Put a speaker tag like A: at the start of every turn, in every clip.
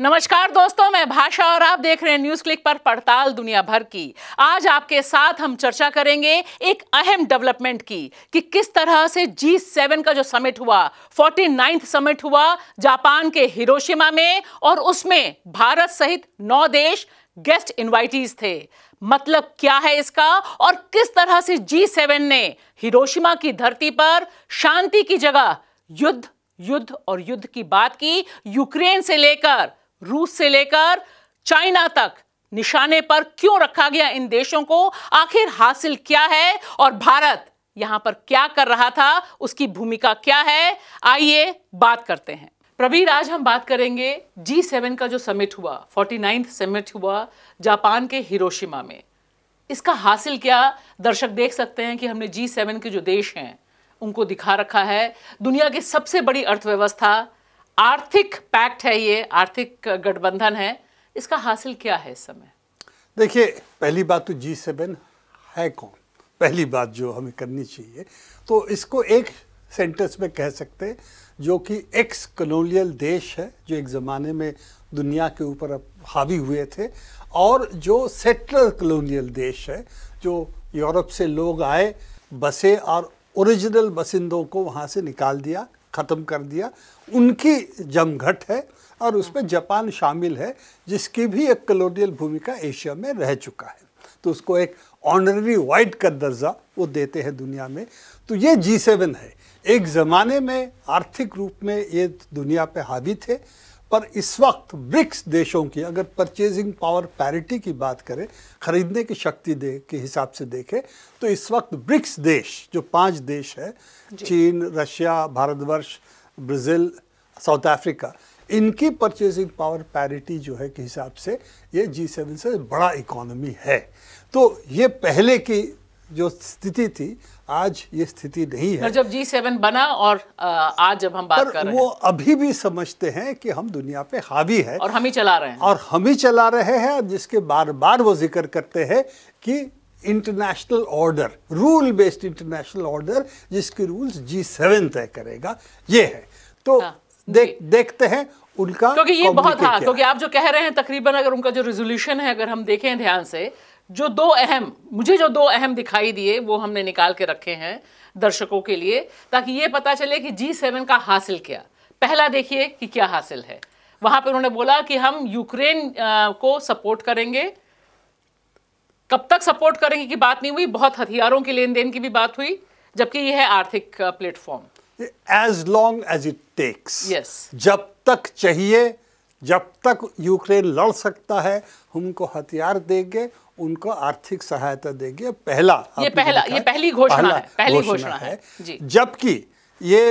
A: नमस्कार दोस्तों मैं भाषा और आप देख रहे हैं न्यूज क्लिक पर पड़ताल दुनिया भर की आज आपके साथ हम चर्चा करेंगे एक अहम डेवलपमेंट की कि किस तरह से जी सेवन का जो समिट हुआ फोर्टी नाइन्थ समिट हुआ जापान के हिरोशिमा में और उसमें भारत सहित नौ देश गेस्ट इनवाइटीज थे मतलब क्या है इसका और किस तरह से जी सेवन ने हिरोशिमा की धरती पर शांति की जगह युद्ध युद्ध और युद्ध की बात की यूक्रेन से लेकर रूस से लेकर चाइना तक निशाने पर क्यों रखा गया इन देशों को आखिर हासिल क्या है और भारत यहां पर क्या कर रहा था उसकी भूमिका क्या है आइए बात करते हैं प्रवीर आज हम बात करेंगे जी सेवन का जो समिट हुआ फोर्टी नाइन्थ समिट हुआ जापान के हिरोशिमा में इसका हासिल क्या दर्शक देख सकते हैं कि हमने जी सेवन के जो देश हैं उनको दिखा रखा है दुनिया की सबसे बड़ी अर्थव्यवस्था आर्थिक पैक्ट है ये आर्थिक गठबंधन है इसका हासिल क्या है इस समय
B: देखिए पहली बात तो जी सेवन है कौन पहली बात जो हमें करनी चाहिए तो इसको एक सेंटेंस में कह सकते जो कि एक्स कलोनियल देश है जो एक ज़माने में दुनिया के ऊपर हावी हुए थे और जो सेटलर कलोनियल देश है जो यूरोप से लोग आए बसे और ओरिजिनल बसिंदों को वहाँ से निकाल दिया ख़त्म कर दिया उनकी जमघट है और उसमें जापान शामिल है जिसकी भी एक कलोनियल भूमिका एशिया में रह चुका है तो उसको एक ऑनररी वाइट का दर्जा वो देते हैं दुनिया में तो ये जी सेवन है एक ज़माने में आर्थिक रूप में ये दुनिया पे हावी थे पर इस वक्त ब्रिक्स देशों की अगर परचेजिंग पावर पैरिटी की बात करें खरीदने की शक्ति दे के हिसाब से देखें तो इस वक्त ब्रिक्स देश जो पांच देश है चीन Russia Bharatvarsh Brazil South Africa इनकी परचेजिंग पावर पैरिटी जो है के हिसाब से ये जी सेवन से बड़ा इकोनॉमी है तो ये पहले की जो स्थिति थी आज ये स्थिति नहीं है
A: जब जी सेवन बना और आज जब हम बात कर रहे हैं वो
B: अभी भी समझते हैं कि हम दुनिया पे हावी है और हम ही चला रहे हैं और हम ही चला रहे हैं जिसके बार बार वो जिक्र करते हैं कि international order rule based international order जिसके रूल्स जी सेवन तय करेगा ये है तो हाँ, देख देखते हैं उनका क्योंकि ये बहुत हाँ क्योंकि आप
A: जो कह रहे हैं तकरीबन अगर उनका जो रेजोल्यूशन है अगर हम देखें ध्यान से जो दो अहम मुझे जो दो अहम दिखाई दिए वो हमने निकाल के रखे हैं दर्शकों के लिए ताकि ये पता चले कि जी सेवन का हासिल क्या पहला देखिए कि क्या हासिल है वहां पर उन्होंने बोला कि हम यूक्रेन को सपोर्ट करेंगे कब तक सपोर्ट करेंगे की बात नहीं हुई बहुत हथियारों के लेन देन की भी बात हुई जबकि यह है आर्थिक platform
B: as long as it takes yes जब तक चाहिए जब तक यूक्रेन लड़ सकता है हमको हथियार देंगे उनको आर्थिक सहायता देंगे पहला ये
A: पहला ये पहली घोषणा है पहली घोषणा है
B: जबकि ये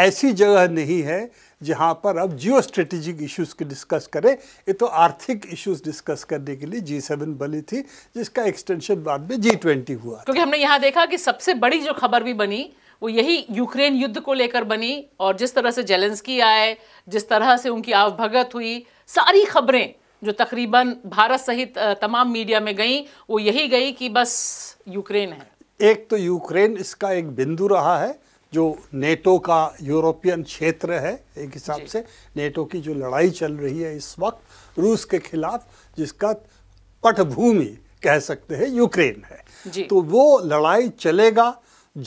B: ऐसी जगह नहीं है जहां पर अब जियो स्ट्रेटेजिक इश्यूज़ के डिस्कस करें ये तो आर्थिक इश्यूज़ डिस्कस करने के लिए जी सेवन बनी थी जिसका एक्सटेंशन बाद में जी ट्वेंटी हुआ
A: क्योंकि हमने यहाँ देखा कि सबसे बड़ी जो खबर भी बनी वो यही यूक्रेन युद्ध को लेकर बनी और जिस तरह से जेलेंस्की आए जिस तरह से उनकी आवभगत हुई सारी खबरें जो तकरीबन भारत सहित तमाम मीडिया में गई वो यही गई कि बस यूक्रेन है
B: एक तो यूक्रेन इसका एक बिंदु रहा है जो नेटो का यूरोपियन क्षेत्र है एक हिसाब से नेटो की जो लड़ाई चल रही है इस वक्त रूस के खिलाफ जिसका पटभूमि कह सकते हैं यूक्रेन है तो वो लड़ाई चलेगा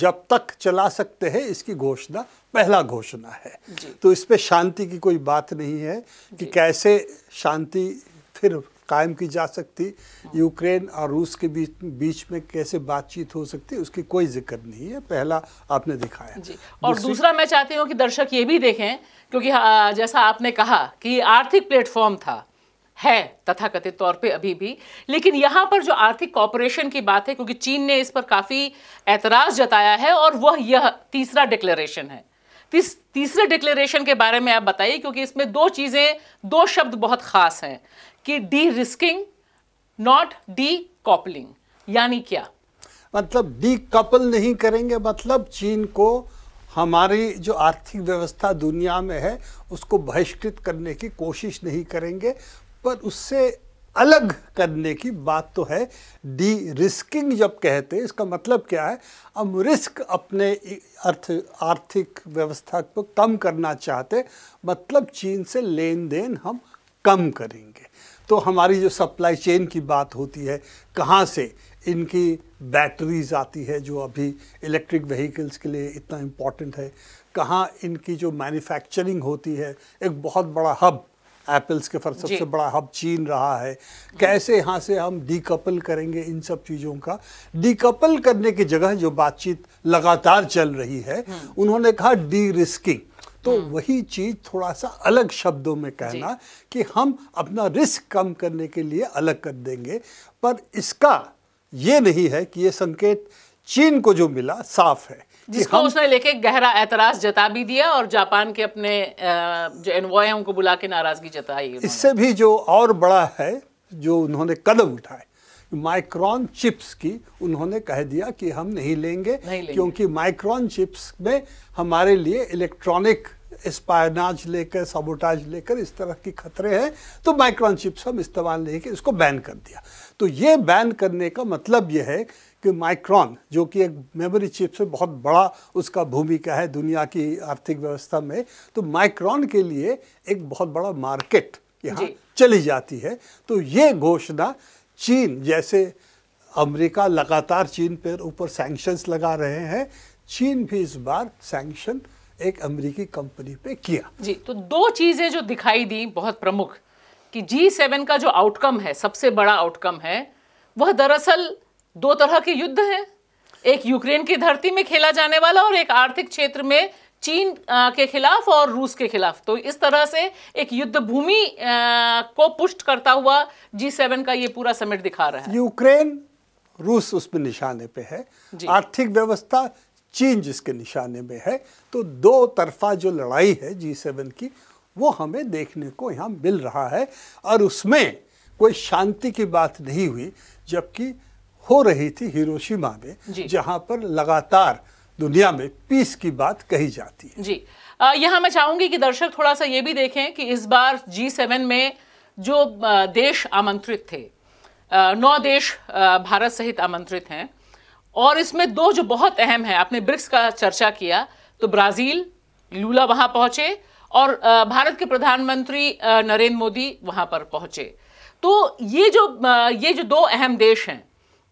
B: जब तक चला सकते हैं इसकी घोषणा पहला घोषणा है तो इस पर शांति की कोई बात नहीं है कि कैसे शांति फिर कायम की जा सकती यूक्रेन और रूस के बीच बीच में कैसे बातचीत हो सकती उसकी कोई जिक्र नहीं है पहला आपने दिखाया जी और दूसरा
A: मैं चाहती हूँ कि दर्शक ये भी देखें क्योंकि हाँ, जैसा आपने कहा कि आर्थिक प्लेटफॉर्म था है तथाकथित तौर पे अभी भी लेकिन यहाँ पर जो आर्थिक कॉपरेशन की बात है क्योंकि चीन ने इस पर काफ़ी एतराज़ जताया है और वह यह तीसरा डिक्लेरेशन है तीस, तीसरे डिक्लेरेशन के बारे में आप बताइए क्योंकि इसमें दो चीज़ें दो शब्द बहुत ख़ास हैं कि derisking not decoupling यानी क्या
B: मतलब डी कपल नहीं करेंगे मतलब चीन को हमारी जो आर्थिक व्यवस्था दुनिया में है उसको बहिष्कृत करने की कोशिश नहीं करेंगे पर उससे अलग करने की बात तो है डी रिस्किंग जब कहते हैं इसका मतलब क्या है हम रिस्क अपने अर्थ आर्थिक व्यवस्था को कम करना चाहते मतलब चीन से लेन देन हम कम करेंगे तो हमारी जो सप्लाई चेन की बात होती है कहाँ से इनकी बैटरीज आती है जो अभी इलेक्ट्रिक व्हीकल्स के लिए इतना इम्पॉर्टेंट है कहाँ इनकी जो मैन्युफैक्चरिंग होती है एक बहुत बड़ा हब एप्पल्स के फर्क सबसे बड़ा हब चीन रहा है कैसे यहाँ से हम डीकपल करेंगे इन सब चीज़ों का डीकपल करने की जगह जो बातचीत लगातार चल रही है हम्म। उन्होंने कहा डी रिस्किंग तो हम्म। वही चीज़ थोड़ा सा अलग शब्दों में कहना कि हम अपना रिस्क कम करने के लिए अलग कर देंगे पर इसका ये नहीं है कि ये संकेत चीन को जो मिला साफ है जिसको
A: उसने लेके गहरा एतराज जता भी दिया और जापान के अपने जो एनवॉय उनको बुला के नाराजगी जताई
B: इससे भी जो और बड़ा है जो उन्होंने कदम उठाए माइक्रॉन चिप्स की उन्होंने कह दिया कि हम नहीं लेंगे, नहीं लेंगे। क्योंकि माइक्रॉन चिप्स में हमारे लिए इलेक्ट्रॉनिक स्पायनाज लेकर सबोटाज लेकर इस तरह की खतरे हैं तो माइक्रॉन चिप्स हम इस्तेमाल नहीं किए इसको बैन कर दिया तो ये बैन करने का मतलब यह है कि माइक्रॉन जो कि एक मेमोरी चिप से बहुत बड़ा उसका भूमिका है दुनिया की आर्थिक व्यवस्था में तो माइक्रॉन के लिए एक बहुत बड़ा मार्केट यहाँ चली जाती है तो ये घोषणा चीन जैसे अमेरिका लगातार चीन पर ऊपर सैंक्शंस लगा रहे हैं चीन भी इस बार सैंक्शन एक अमेरिकी कंपनी पे किया
A: जी तो दो चीज़ें जो दिखाई दी बहुत प्रमुख कि जी सेवन का जो आउटकम है सबसे बड़ा आउटकम है वह दरअसल दो तरह के युद्ध हैं एक यूक्रेन की धरती में खेला जाने वाला और एक आर्थिक क्षेत्र में चीन के खिलाफ और रूस के खिलाफ तो इस तरह से एक युद्ध भूमि को पुष्ट करता हुआ जी सेवन का ये पूरा समिट दिखा रहा है
B: यूक्रेन रूस उसमें निशाने पे है आर्थिक व्यवस्था चीन जिसके निशाने में है तो दो तरफा जो लड़ाई है जी सेवन की वो हमें देखने को यहाँ मिल रहा है और उसमें कोई शांति की बात नहीं हुई जबकि हो रही थी हिरोशिमा में जहां पर लगातार दुनिया में पीस की बात कही जाती
A: है जी यहाँ मैं चाहूंगी कि दर्शक थोड़ा सा ये भी देखें कि इस बार जी सेवन में जो देश आमंत्रित थे नौ देश भारत सहित आमंत्रित हैं और इसमें दो जो बहुत अहम है आपने ब्रिक्स का चर्चा किया तो ब्राज़ील लूला वहाँ पहुंचे और भारत के प्रधानमंत्री नरेंद्र मोदी वहाँ पर पहुंचे तो ये जो ये जो दो अहम देश हैं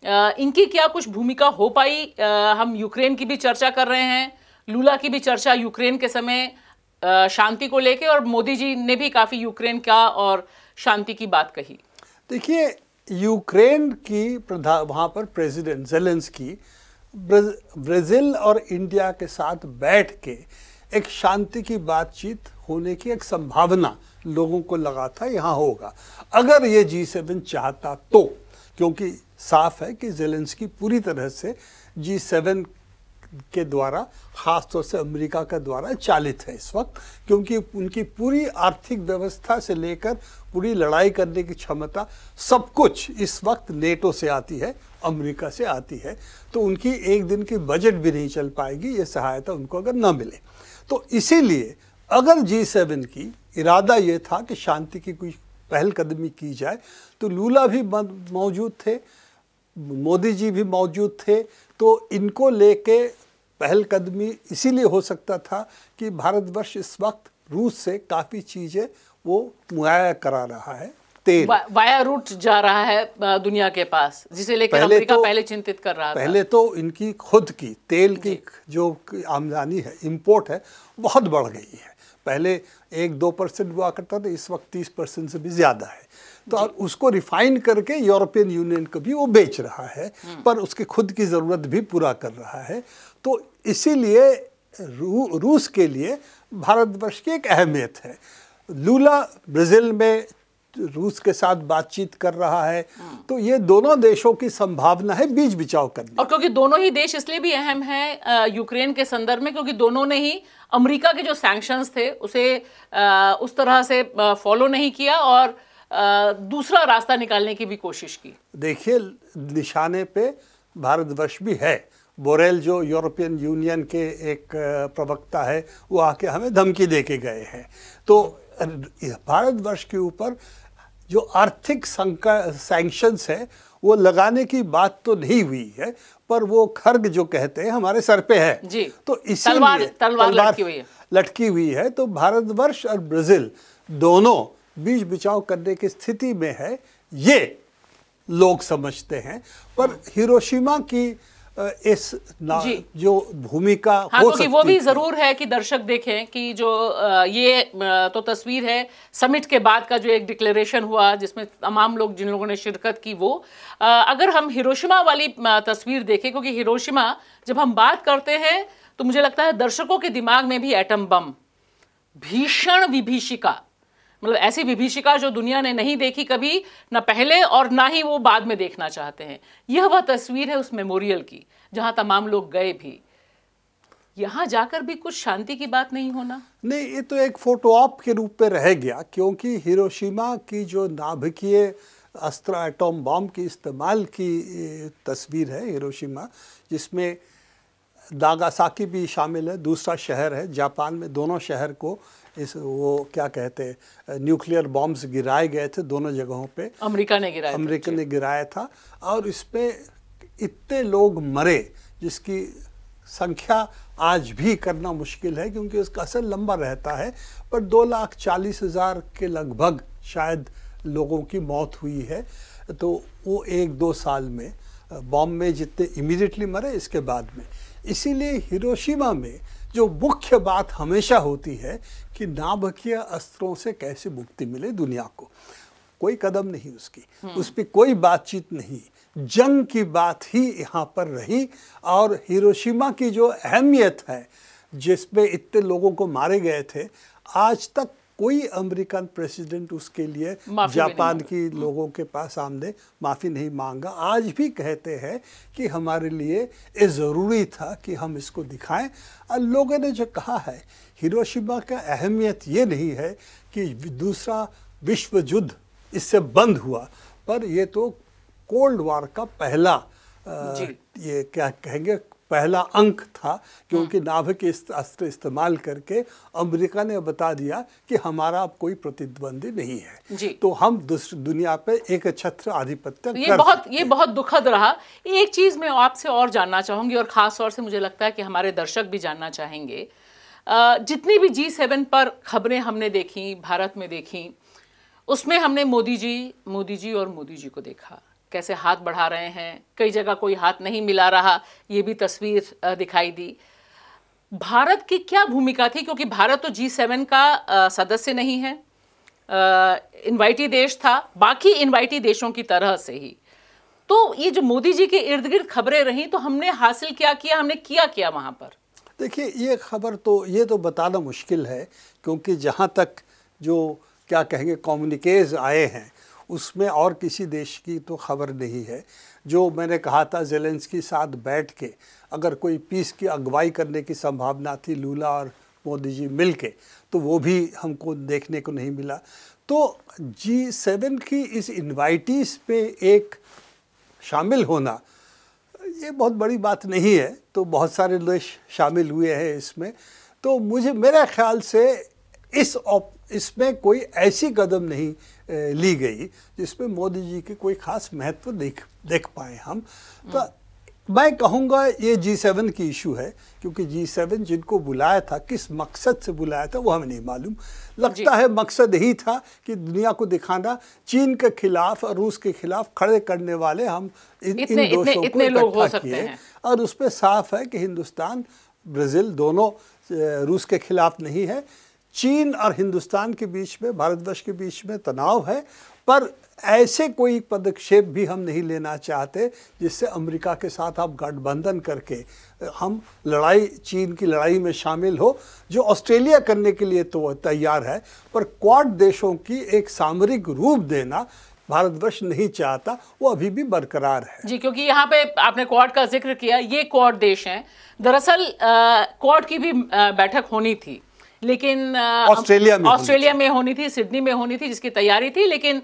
A: इनकी क्या कुछ भूमिका हो पाई हम यूक्रेन की भी चर्चा कर रहे हैं लूला की भी चर्चा यूक्रेन के समय शांति को लेके और मोदी जी ने भी काफ़ी यूक्रेन का और शांति की बात कही
B: देखिए यूक्रेन की प्रधा वहाँ पर प्रेसिडेंट जेलेंस की ब्राज़ील और इंडिया के साथ बैठ के एक शांति की बातचीत होने की एक संभावना लोगों को लगा था यहाँ होगा अगर ये जी सेवन चाहता तो क्योंकि साफ है कि जेलेंसकी पूरी तरह से जी सेवन के द्वारा ख़ास तौर से अमेरिका के द्वारा चालित है इस वक्त क्योंकि उनकी पूरी आर्थिक व्यवस्था से लेकर पूरी लड़ाई करने की क्षमता सब कुछ इस वक्त नेटो से आती है अमेरिका से आती है तो उनकी एक दिन की बजट भी नहीं चल पाएगी ये सहायता उनको अगर ना मिले तो इसीलिए अगर जी सेवन की इरादा ये था कि शांति की कोई पहलकदमी की जाए तो लूला भी मौजूद थे मोदी जी भी मौजूद थे तो इनको लेके पहलकदमी इसीलिए हो सकता था कि भारतवर्ष इस वक्त रूस से काफ़ी चीज़ें वो मुहैया करा रहा है तेल
A: वाया रूट जा रहा है दुनिया के पास जिसे लेकर पहले, तो, पहले चिंतित कर रहा पहले था।
B: तो इनकी खुद की तेल की जो आमदनी है इंपोर्ट है बहुत बढ़ गई है पहले एक दो परसेंट हुआ करता था इस वक्त तीस परसेंट से भी ज़्यादा है तो और उसको रिफाइन करके यूरोपियन यूनियन को भी वो बेच रहा है हम्म। पर उसकी खुद की ज़रूरत भी पूरा कर रहा है तो इसीलिए रू, रूस के लिए भारतवर्ष की एक अहमियत है लूला ब्राज़ील में रूस के साथ बातचीत कर रहा है हाँ। तो ये दोनों देशों की संभावना है बीच बिचाव करने
A: और क्योंकि दोनों ही देश इसलिए भी अहम है यूक्रेन के संदर्भ में क्योंकि दोनों ने ही अमेरिका के जो सैंक्शंस थे उसे आ, उस तरह से फॉलो नहीं किया और आ, दूसरा रास्ता निकालने की भी कोशिश की
B: देखिए निशाने पे भारतवर्ष भी है बोरेल जो यूरोपियन यूनियन के एक प्रवक्ता है वो आके हमें धमकी दे के गए हैं तो भारतवर्ष के ऊपर जो आर्थिक सैंक्शंस है वो लगाने की बात तो नहीं हुई है पर वो खर्ग जो कहते हैं हमारे सर पे है जी। तो इसी तलवार, तलवार, तलवार लटकी हुई है लटकी हुई है तो भारतवर्ष और ब्राजील दोनों बीच बचाव करने की स्थिति में है ये लोग समझते हैं पर हिरोशिमा की इस जो भूमिका हाँ, हो सकती वो भी जरूर
A: है कि दर्शक देखें कि जो ये तो तस्वीर है समिट के बाद का जो एक डिक्लेरेशन हुआ जिसमें तमाम लोग जिन लोगों ने शिरकत की वो अगर हम हिरोशिमा वाली तस्वीर देखें क्योंकि हिरोशिमा जब हम बात करते हैं तो मुझे लगता है दर्शकों के दिमाग में भी एटम बम भीषण विभीषिका मतलब ऐसी विभीषिका जो दुनिया ने नहीं देखी कभी ना पहले और ना ही वो बाद में देखना चाहते हैं यह वह तस्वीर है उस मेमोरियल की जहाँ तमाम लोग गए भी यहाँ जाकर भी कुछ शांति की बात नहीं होना
B: नहीं ये तो एक फोटो ऑप के रूप में रह गया क्योंकि हिरोशिमा की जो नाभिकीय अस्त्र एटोम बॉम्ब की इस्तेमाल की तस्वीर है हिरोशिमा जिसमें दागासाकी भी शामिल है दूसरा शहर है जापान में दोनों शहर को इस वो क्या कहते न्यूक्लियर बॉम्ब्स गिराए गए थे दोनों जगहों पे
A: अमेरिका ने गिराया
B: अमेरिका ने गिराया था और इस पर इतने लोग मरे जिसकी संख्या आज भी करना मुश्किल है क्योंकि उसका असर लंबा रहता है पर दो लाख चालीस हज़ार के लगभग शायद लोगों की मौत हुई है तो वो एक दो साल में बॉम्ब में जितने इमीडिएटली मरे इसके बाद में इसीलिए हिरोशिमा में जो मुख्य बात हमेशा होती है कि नाभकीय अस्त्रों से कैसे मुक्ति मिले दुनिया को कोई कदम नहीं उसकी हम्म। उस पर कोई बातचीत नहीं जंग की बात ही यहाँ पर रही और हिरोशिमा की जो अहमियत है जिसमें इतने लोगों को मारे गए थे आज तक कोई अमेरिकन प्रेसिडेंट उसके लिए जापान की लोगों के पास सामने माफ़ी नहीं मांगा आज भी कहते हैं कि हमारे लिए ये ज़रूरी था कि हम इसको दिखाएं और लोगों ने जो कहा है हिरोशिमा का अहमियत ये नहीं है कि दूसरा विश्व युद्ध इससे बंद हुआ पर ये तो कोल्ड वार का पहला आ, ये क्या कहेंगे पहला अंक था क्योंकि हाँ। नाभिक नाभ के अस्त्र इस्तेमाल करके अमेरिका ने बता दिया कि हमारा अब कोई प्रतिद्वंदी नहीं है तो हम दुनिया पे एक छत्र आधिपत्य ये बहुत
A: ये बहुत दुखद रहा एक चीज़ मैं आपसे और जानना चाहूंगी और ख़ास तौर से मुझे लगता है कि हमारे दर्शक भी जानना चाहेंगे जितनी भी जी सेवन पर खबरें हमने देखी भारत में देखी उसमें हमने मोदी जी मोदी जी और मोदी जी को देखा कैसे हाथ बढ़ा रहे हैं कई जगह कोई हाथ नहीं मिला रहा ये भी तस्वीर दिखाई दी भारत की क्या भूमिका थी क्योंकि भारत तो जी सेवन का सदस्य नहीं है इनवाइटी देश था बाकी इनवाइटी देशों की तरह से ही तो ये जो मोदी जी के इर्द गिर्द खबरें रहीं तो हमने हासिल क्या किया हमने किया क्या वहाँ पर
B: देखिए ये खबर तो ये तो बताना मुश्किल है क्योंकि जहाँ तक जो क्या कहेंगे कॉम्युनिकेज आए हैं उसमें और किसी देश की तो खबर नहीं है जो मैंने कहा था जेलेंस के साथ बैठ के अगर कोई पीस की अगवाई करने की संभावना थी लूला और मोदी जी मिल के तो वो भी हमको देखने को नहीं मिला तो जी सेवन की इस इनवाइटीज़ पे एक शामिल होना ये बहुत बड़ी बात नहीं है तो बहुत सारे देश शामिल हुए हैं इसमें तो मुझे मेरे ख्याल से इस इसमें कोई ऐसी कदम नहीं ली गई जिसमें मोदी जी की कोई खास महत्व देख देख पाए हम तो हम्म। मैं कहूँगा ये जी सेवन की इशू है क्योंकि जी सेवन जिनको बुलाया था किस मकसद से बुलाया था वो हमें नहीं मालूम लगता है मकसद ही था कि दुनिया को दिखाना चीन के खिलाफ और रूस के खिलाफ खड़े करने वाले हम इन, इतने, इन दोषों इतने, को सकते किए और उस पर साफ है कि हिंदुस्तान ब्राज़ील दोनों रूस के खिलाफ नहीं है चीन और हिंदुस्तान के बीच में भारतवर्ष के बीच में तनाव है पर ऐसे कोई पदक्षेप भी हम नहीं लेना चाहते जिससे अमेरिका के साथ आप गठबंधन करके हम लड़ाई चीन की लड़ाई में शामिल हो जो ऑस्ट्रेलिया करने के लिए तो तैयार है पर क्वाड देशों की एक सामरिक रूप देना भारतवर्ष नहीं चाहता वो अभी भी बरकरार है
A: जी क्योंकि यहाँ पे आपने क्वाड का जिक्र किया ये क्वाड देश हैं दरअसल क्वाड की भी बैठक होनी थी लेकिन ऑस्ट्रेलिया में ऑस्ट्रेलिया में होनी थी सिडनी में होनी थी जिसकी तैयारी थी लेकिन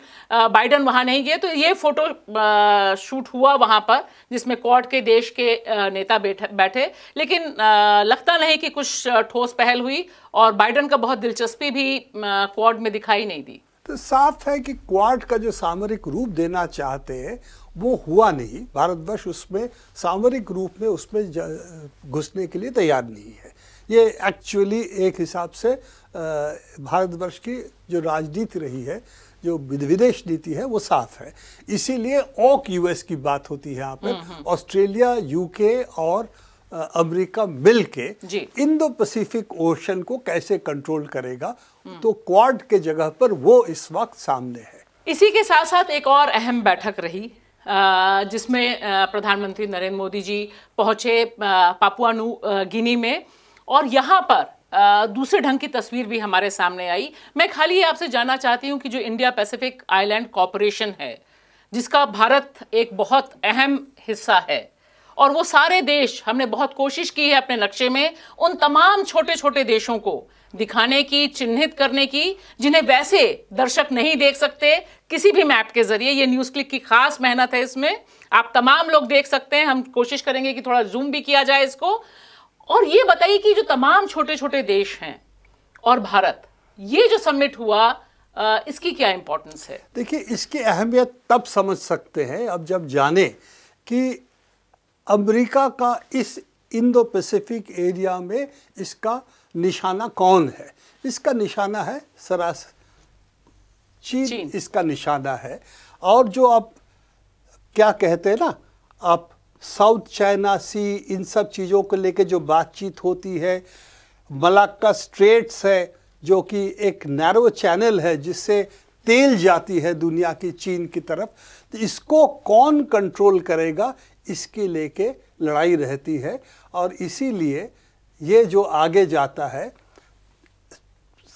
A: बाइडन वहाँ नहीं गए तो ये फोटो शूट हुआ वहाँ पर जिसमें क्वाड के देश के नेता बैठे बैठे लेकिन लगता नहीं कि कुछ ठोस पहल हुई और बाइडन का बहुत दिलचस्पी भी क्वाड में दिखाई नहीं दी
B: तो साफ है कि क्वाड का जो सामरिक रूप देना चाहते हैं वो हुआ नहीं भारतवर्ष उसमें सामरिक रूप में उसमें घुसने के लिए तैयार नहीं है ये एक्चुअली एक हिसाब से भारतवर्ष की जो राजनीति रही है जो विदेश नीति है वो साफ है इसीलिए ओक यूएस की बात होती है यहाँ पे हम्म, हम्म। ऑस्ट्रेलिया यूके और अमेरिका मिल के इंडो पैसिफिक ओशन को कैसे कंट्रोल करेगा हम्म। तो क्वाड के जगह पर वो इस वक्त सामने है
A: इसी के साथ साथ एक और अहम बैठक रही जिसमें प्रधानमंत्री नरेंद्र मोदी जी पहुंचे नू गिनी में और यहाँ पर दूसरे ढंग की तस्वीर भी हमारे सामने आई मैं खाली आपसे जानना चाहती हूँ कि जो इंडिया पैसिफिक आइलैंड कॉरपोरेशन है जिसका भारत एक बहुत अहम हिस्सा है और वो सारे देश हमने बहुत कोशिश की है अपने नक्शे में उन तमाम छोटे छोटे देशों को दिखाने की चिन्हित करने की जिन्हें वैसे दर्शक नहीं देख सकते किसी भी मैप के जरिए ये न्यूज़ क्लिक की खास मेहनत है इसमें आप तमाम लोग देख सकते हैं हम कोशिश करेंगे कि थोड़ा जूम भी किया जाए इसको और ये बताइए कि जो तमाम छोटे छोटे देश हैं और भारत ये जो समिट हुआ इसकी क्या इम्पोर्टेंस
B: है देखिए इसकी अहमियत तब समझ सकते हैं अब जब जाने कि अमेरिका का इस इंडो पैसिफिक एरिया में इसका निशाना कौन है इसका निशाना है सरास चीन, चीन इसका निशाना है और जो आप क्या कहते हैं ना आप साउथ चाइना सी इन सब चीज़ों को लेके जो बातचीत होती है मलाक्का स्ट्रेट्स है जो कि एक नैरो चैनल है जिससे तेल जाती है दुनिया की चीन की तरफ तो इसको कौन कंट्रोल करेगा इसके लेके लड़ाई रहती है और इसीलिए ये जो आगे जाता है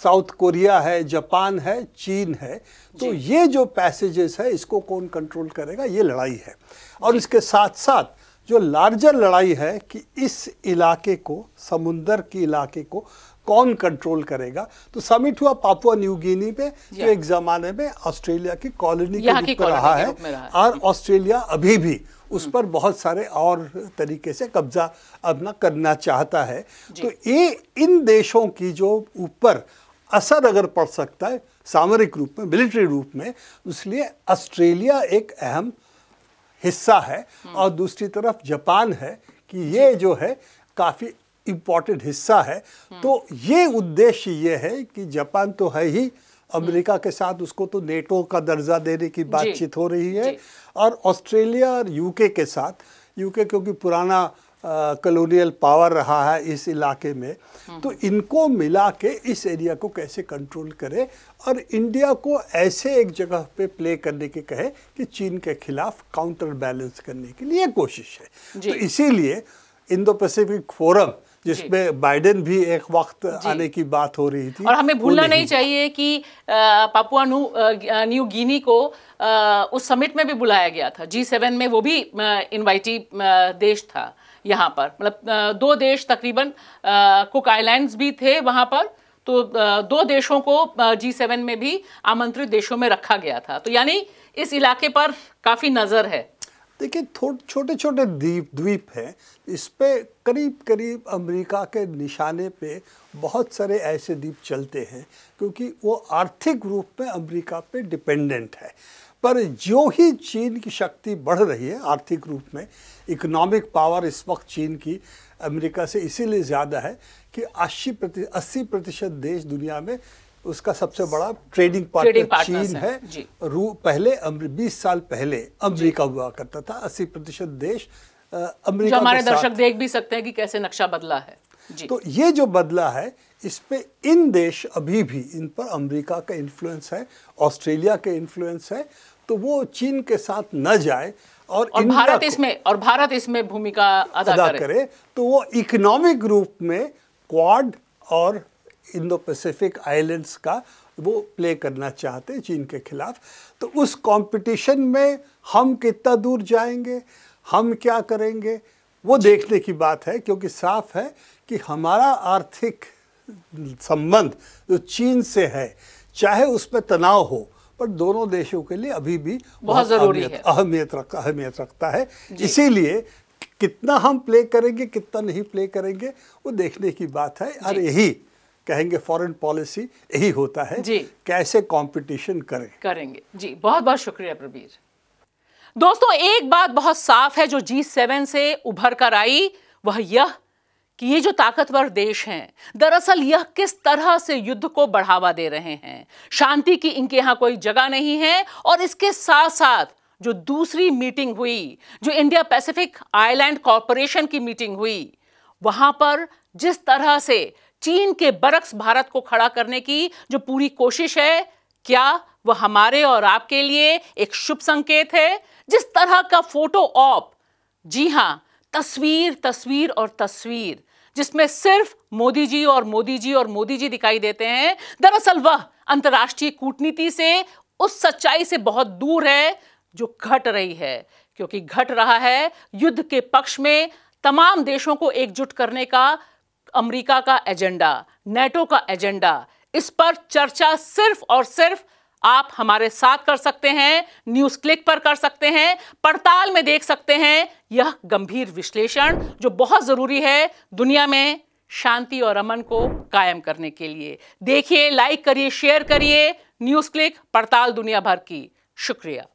B: साउथ कोरिया है जापान है चीन है तो ये जो पैसेजेस है इसको कौन कंट्रोल करेगा ये लड़ाई है और इसके साथ साथ जो लार्जर लड़ाई है कि इस इलाके को समुंदर के इलाके को कौन कंट्रोल करेगा तो समिट हुआ पापुआ न्यू गिनी पे जो एक जमाने में ऑस्ट्रेलिया की कॉलोनी के रूप में रहा है और ऑस्ट्रेलिया अभी भी हम्म। उस पर बहुत सारे और तरीके से कब्जा अपना करना चाहता है तो ये इन देशों की जो ऊपर असर अगर पड़ सकता है सामरिक रूप में मिलिट्री रूप में इसलिए ऑस्ट्रेलिया एक अहम हिस्सा है हम्म। और दूसरी तरफ जापान है कि ये जो है काफ़ी इम्पॉर्टेंट हिस्सा है हम्म। तो ये उद्देश्य ये है कि जापान तो है ही अमेरिका हम्म। के साथ उसको तो नेटो का दर्जा देने की बातचीत हो रही है और ऑस्ट्रेलिया और यूके के साथ यूके क्योंकि पुराना कलोनियल पावर रहा है इस इलाके में हम्म। तो इनको मिला के इस एरिया को कैसे कंट्रोल करें और इंडिया को ऐसे एक जगह पे प्ले करने के कहे कि चीन के खिलाफ काउंटर बैलेंस करने के लिए कोशिश है तो इसीलिए इंडो पैसिफिक फोरम जिसमें बाइडेन भी एक वक्त आने की बात हो रही थी और हमें
A: भूलना नहीं चाहिए कि पापुआ न्यू न्यू गिनी को आ, उस समिट में भी बुलाया गया था जी सेवन में वो भी इनवाइटी देश था यहाँ पर मतलब दो देश तकरीबन कुक आइलैंड्स भी थे वहाँ पर तो दो देशों को जी सेवन में भी आमंत्रित देशों में रखा गया था तो यानी इस इलाके पर काफ़ी नज़र है
B: देखिए थोड़े छोटे छोटे द्वीप द्वीप हैं इस पर करीब करीब अमेरिका के निशाने पे बहुत सारे ऐसे द्वीप चलते हैं क्योंकि वो आर्थिक रूप में अमेरिका पे डिपेंडेंट है पर जो ही चीन की शक्ति बढ़ रही है आर्थिक रूप में इकोनॉमिक पावर इस वक्त चीन की अमेरिका से इसीलिए ज़्यादा है कि अस्सी प्रति अस्सी प्रतिशत देश दुनिया में उसका सबसे बड़ा ट्रेडिंग पार्टनर चीन है, है। रू पहले 20 साल पहले अमेरिका हुआ करता था 80 प्रतिशत देश अमरीका हमारे दर्शक
A: देख भी सकते हैं कि कैसे नक्शा बदला है
B: जी। तो ये जो बदला है इस पे इन देश अभी भी इन पर अमेरिका का इन्फ्लुएंस है ऑस्ट्रेलिया का इन्फ्लुएंस है तो वो चीन के साथ न जाए और, और भारत
A: इसमें और भारत इसमें भूमिका अदा, अदा करे।, करे
B: तो वो इकोनॉमिक रूप में क्वाड और इंडो पैसिफिक आइलैंड्स का वो प्ले करना चाहते चीन के खिलाफ तो उस कंपटीशन में हम कितना दूर जाएंगे हम क्या करेंगे वो देखने की बात है क्योंकि साफ है कि हमारा आर्थिक संबंध जो चीन से है चाहे उस पर तनाव हो पर दोनों देशों के लिए अभी भी बहुत ज़रूरी अहमियत रख अहमियत रखता है इसीलिए कितना हम प्ले करेंगे कितना नहीं प्ले करेंगे वो देखने की बात है और यही कहेंगे फॉरेन पॉलिसी यही होता है जी कैसे कंपटीशन करें करेंगे जी बहुत बहुत
A: शुक्रिया प्रबीर दोस्तों एक बात बहुत साफ है जो जी सेवन से उभर कर आई वह यह कि ये जो ताकतवर देश हैं दरअसल यह किस तरह से युद्ध को बढ़ावा दे रहे हैं शांति की इनके यहाँ कोई जगह नहीं है और इसके साथ साथ जो दूसरी मीटिंग हुई जो इंडिया पैसिफिक आइलैंड कॉरपोरेशन की मीटिंग हुई वहां पर जिस तरह से चीन के बरक्स भारत को खड़ा करने की जो पूरी कोशिश है क्या वह हमारे और आपके लिए एक शुभ संकेत है जिस तरह का फोटो ऑप जी हाँ तस्वीर तस्वीर और तस्वीर जिसमें सिर्फ मोदी जी और मोदी जी और मोदी जी दिखाई देते हैं दरअसल वह अंतर्राष्ट्रीय कूटनीति से उस सच्चाई से बहुत दूर है जो घट रही है क्योंकि घट रहा है युद्ध के पक्ष में तमाम देशों को एकजुट करने का अमेरिका का एजेंडा नेटो का एजेंडा इस पर चर्चा सिर्फ और सिर्फ आप हमारे साथ कर सकते हैं न्यूज क्लिक पर कर सकते हैं पड़ताल में देख सकते हैं यह गंभीर विश्लेषण जो बहुत जरूरी है दुनिया में शांति और अमन को कायम करने के लिए देखिए लाइक करिए शेयर करिए न्यूज क्लिक पड़ताल दुनिया भर की शुक्रिया